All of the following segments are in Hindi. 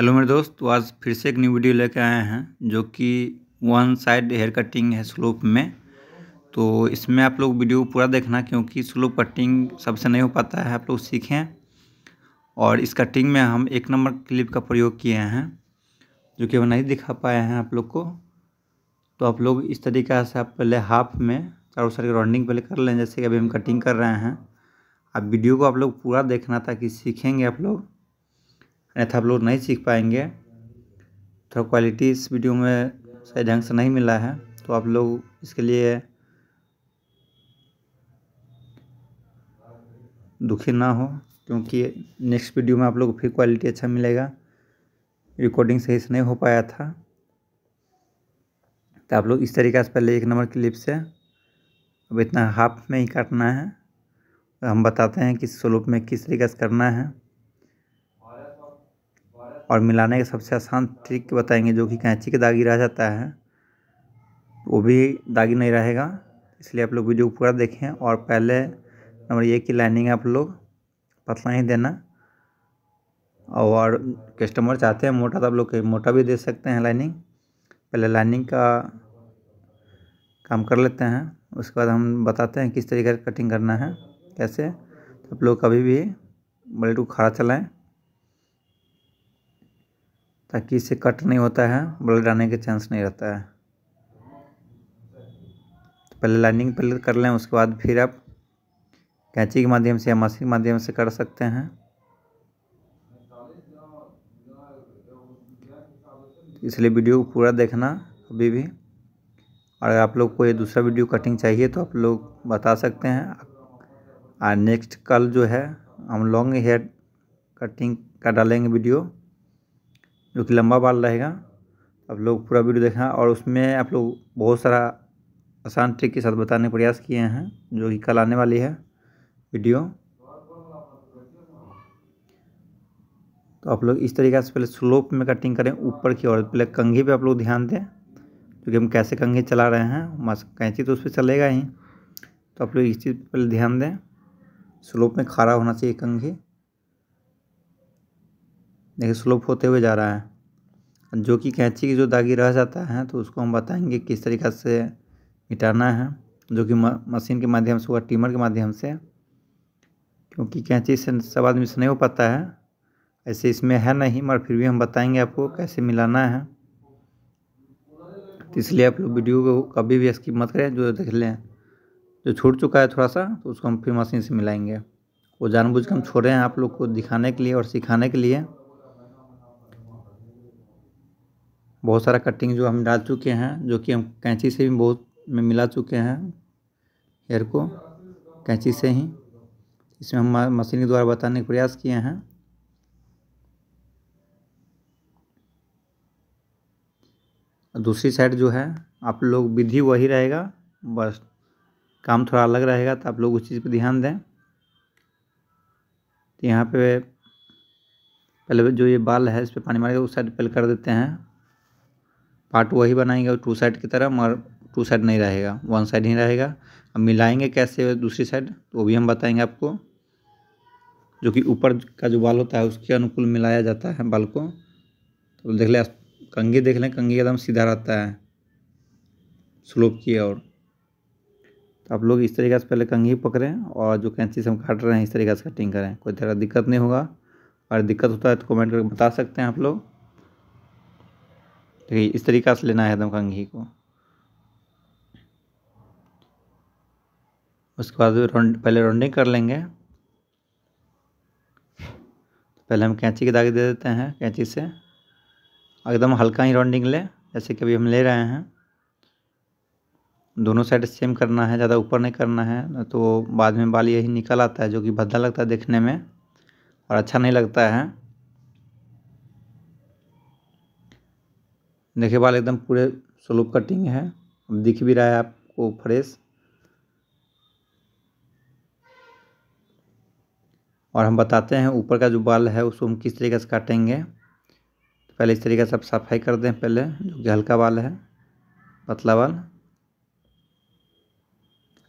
हेलो मेरे दोस्त तो आज फिर से एक न्यू वीडियो लेके आए हैं जो कि वन साइड हेयर कटिंग है स्लोप में तो इसमें आप लोग वीडियो पूरा देखना क्योंकि स्लोप कटिंग सबसे नहीं हो पाता है आप लोग सीखें और इस कटिंग में हम एक नंबर क्लिप का प्रयोग किए हैं जो कि हम नहीं दिखा पाए हैं आप लोग को तो आप लोग इस तरीक़ा से आप पहले हाफ में चारों साइड राउंडिंग पहले कर लें जैसे कि अभी हम कटिंग कर रहे हैं अब वीडियो को आप लोग पूरा देखना ताकि सीखेंगे आप लोग अन्यथा आप लोग नहीं सीख पाएंगे थोड़ा तो क्वालिटी इस वीडियो में सही ढंग से नहीं मिला है तो आप लोग इसके लिए दुखी ना हो क्योंकि नेक्स्ट वीडियो में आप लोग को फिर क्वालिटी अच्छा मिलेगा रिकॉर्डिंग सही से नहीं हो पाया था तो आप लोग इस तरीके से पहले एक नंबर क्लिप से अब इतना हाफ में ही काटना है तो हम बताते हैं कि स्लोप में किस तरीके से करना है और मिलाने का सबसे आसान ट्रिक बताएंगे जो कि कैंची के दागी रह जाता है वो भी दागी नहीं रहेगा इसलिए आप लोग वीडियो को पूरा देखें और पहले नंबर ये कि लाइनिंग आप लोग पतला ही देना और कस्टमर चाहते हैं मोटा तो आप लोग मोटा भी दे सकते हैं लाइनिंग पहले लाइनिंग का काम कर लेते हैं उसके बाद हम बताते हैं किस तरीके से कटिंग करना है कैसे तो आप लोग कभी भी ब्लेड को खड़ा चलाएं ताकि इसे कट नहीं होता है ब्लड आने के चांस नहीं रहता है तो पहले लाइनिंग पहले कर लें उसके बाद फिर आप कैंची के माध्यम से या मशीन के माध्यम से कर सकते हैं इसलिए वीडियो को पूरा देखना अभी भी और आप लोग को ये दूसरा वीडियो कटिंग चाहिए तो आप लोग बता सकते हैं और नेक्स्ट कल जो है हम लॉन्ग हेयर कटिंग का डालेंगे वीडियो जो कि लंबा बाल रहेगा आप लोग पूरा वीडियो देखें और उसमें आप लोग बहुत सारा आसान ट्रिक के साथ बताने का प्रयास किए हैं जो कि कल आने वाली है वीडियो तो आप लोग इस तरीके से पहले स्लोप में कटिंग करें ऊपर की ओर पहले कंघी पे आप लोग ध्यान दें क्योंकि हम कैसे कंघी चला रहे हैं कैंची तो उस पर चलेगा ही तो आप लोग इस चीज़ पर पहले ध्यान दें स्लोप में खड़ा होना चाहिए कंघी देखिए स्लोप होते हुए जा रहा है जो कि कैंची की जो दागी रह जाता है तो उसको हम बताएंगे किस तरीक़ा से मिटाना है जो कि मशीन के माध्यम से हुआ टीमर के माध्यम से क्योंकि कैंची से सब आदमी से नहीं हो पाता है ऐसे इसमें है नहीं मगर फिर भी हम बताएंगे आपको कैसे मिलाना है तो इसलिए आप लोग वीडियो को कभी भी इसकी मत करें जो देख लें जो छूट चुका है थोड़ा सा तो उसको हम फिर मशीन से मिलाएंगे वो जानबूझ के हम रहे हैं आप लोग को दिखाने के लिए और सिखाने के लिए बहुत सारा कटिंग जो हम डाल चुके हैं जो कि हम कैंची से भी बहुत में मिला चुके हैं हेयर को कैंची से ही इसमें हम मशीन के द्वारा बताने का प्रयास किए हैं दूसरी साइड जो है आप लोग विधि वही रहेगा बस काम थोड़ा अलग रहेगा तो आप लोग उस चीज़ पर ध्यान दें तो यहाँ पे पहले जो ये बाल है इस पर पानी मारेगा उस साइड पहले कर देते हैं पार्ट वही बनाएंगे टू साइड की तरह मगर टू साइड नहीं रहेगा वन साइड ही रहेगा अब मिलाएंगे कैसे दूसरी साइड तो वो भी हम बताएंगे आपको जो कि ऊपर का जो बाल होता है उसके अनुकूल मिलाया जाता है बाल को तो देख लें कंघी देख लें कंघी एकदम सीधा रहता है स्लोप की और तो आप लोग इस तरीके से पहले कंघी पकड़ें और जो कैंसी से हम काट रहे हैं इस तरीके से कटिंग करें कोई तरह दिक्कत नहीं होगा और दिक्कत होता है तो कमेंट करके बता सकते हैं आप लोग देखिए इस तरीका से लेना है एकदम कंघी को उसके बाद राउंड पहले राउंडिंग कर लेंगे पहले हम कैंची के दागे दे देते हैं कैंची से एकदम हल्का ही राउंडिंग ले जैसे कि अभी हम ले रहे हैं दोनों साइड सेम करना है ज़्यादा ऊपर नहीं करना है तो बाद में बाल यही निकल आता है जो कि भद्दा लगता है देखने में और अच्छा नहीं लगता है देखे बाल एकदम पूरे स्लोप कटिंग है अब दिख भी रहा है आपको फ्रेश और हम बताते हैं ऊपर का जो बाल है उसको हम किस तरीके से काटेंगे तो पहले इस तरीके से आप सफाई कर दें पहले जो कि हल्का बाल है पतला बाल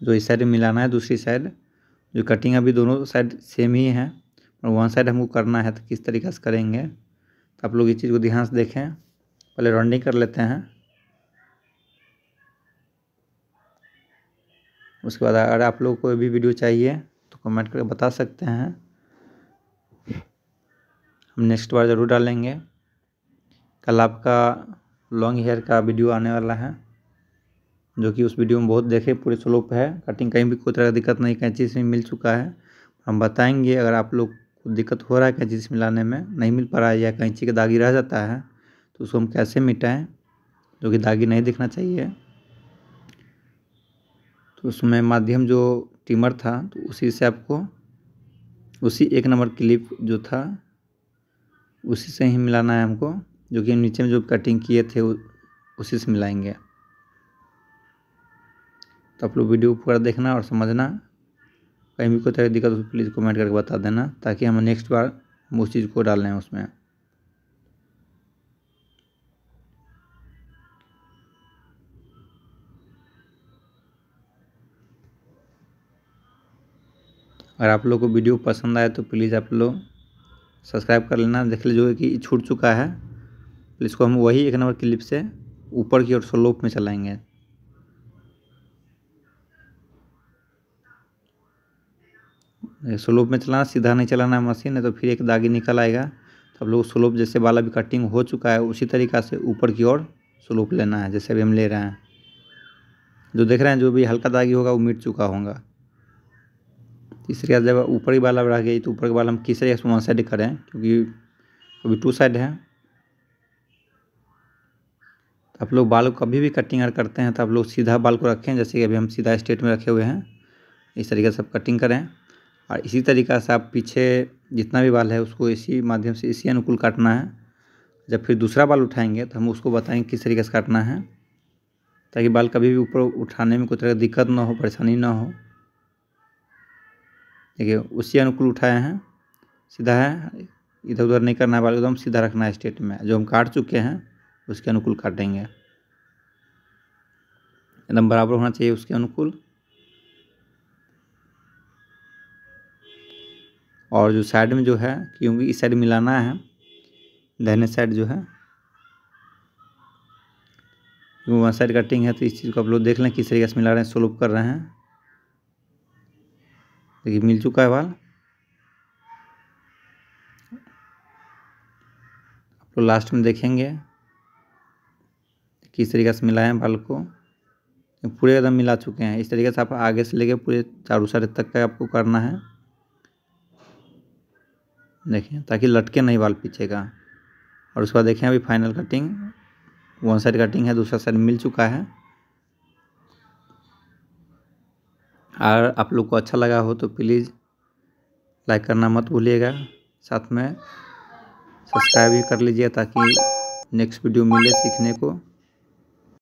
जो इस साइड मिलाना है दूसरी साइड जो कटिंग अभी दोनों साइड सेम ही है और वन साइड हमको करना है तो किस तरीके से करेंगे तो आप लोग इस चीज़ को ध्यान से देखें पहले राउंडिंग कर लेते हैं उसके बाद अगर आप लोग कोई भी वीडियो चाहिए तो कमेंट करके बता सकते हैं हम नेक्स्ट बार ज़रूर डालेंगे कल आपका लॉन्ग हेयर का वीडियो आने वाला है जो कि उस वीडियो में बहुत देखे पूरे स्लोप है कटिंग कहीं भी कोई तरह का दिक्कत नहीं कैंची से मिल चुका है हम बताएंगे अगर आप लोग को दिक्कत हो रहा है कैंची से मिलाने में नहीं मिल पा रहा है या कैंची का दागी रह जाता है तो उसको हम कैसे मिटाएं जो कि दागी नहीं दिखना चाहिए तो उसमें माध्यम जो टीमर था तो उसी से आपको उसी एक नंबर क्लिप जो था उसी से ही मिलाना है हमको जो कि हम नीचे में जो कटिंग किए थे उसी से मिलाएंगे तो आप लोग वीडियो पूरा देखना और समझना कहीं भी कोई तरह दिक्कत हो तो प्लीज़ कमेंट करके बता देना ताकि हम नेक्स्ट बार हम उस चीज़ को डाल लें उसमें अगर आप लोग को वीडियो पसंद आए तो प्लीज़ आप लोग सब्सक्राइब कर लेना देख ले कि छूट चुका है इसको हम वही एक नंबर क्लिप से ऊपर की ओर स्लोप में चलाएंगे स्लोप में चलाना सीधा नहीं चलाना है मशीन है तो फिर एक दागी निकल आएगा तो आप लोग स्लोप जैसे बाला भी कटिंग हो चुका है उसी तरीका से ऊपर की ओर स्लोप लेना है जैसे अभी हम ले रहे हैं जो देख रहे हैं जो भी हल्का दागी होगा वो मिट चुका होगा इस तरीके से जब ऊपर की अब रह गई तो ऊपर के बाल हम किस तरीके से वन साइड करें क्योंकि अभी टू साइड है तो आप लोग बाल को कभी भी कटिंग अगर करते हैं तो आप लोग सीधा बाल को रखें जैसे कि अभी हम सीधा स्टेट में रखे हुए हैं इस तरीके से आप कटिंग करें और इसी तरीक़ा से आप पीछे जितना भी बाल है उसको इसी माध्यम से इसी अनुकूल काटना है जब फिर दूसरा बाल उठाएंगे तो हम उसको बताएंगे किस तरीके से काटना है ताकि बाल कभी भी ऊपर उठाने में कोई तरह दिक्कत ना हो परेशानी ना हो देखिए उसी अनुकूल उठाए हैं सीधा है इधर उधर नहीं करना है बाल एकदम सीधा रखना है स्टेट में जो हम काट चुके हैं उसके अनुकूल काटेंगे एकदम बराबर होना चाहिए उसके अनुकूल और जो साइड में जो है क्योंकि इस साइड मिलाना है दहने साइड जो है वन साइड कटिंग है तो इस चीज़ को आप लोग देख लें किस तरीके से मिला रहे हैं स्लोप कर रहे हैं देखिए मिल चुका है बाल आप लोग लास्ट में देखेंगे किस तरीके से मिलाएं बाल को पूरे एकदम मिला चुके हैं इस तरीके से आप आगे से लेके पूरे चारों साइड तक का आपको करना है देखिए ताकि लटके नहीं बाल पीछे का और उसके बाद देखें अभी final cutting one side cutting है दूसरा साइड मिल चुका है और आप लोग को अच्छा लगा हो तो प्लीज़ लाइक करना मत भूलिएगा साथ में सब्सक्राइब भी कर लीजिए ताकि नेक्स्ट वीडियो मिले सीखने को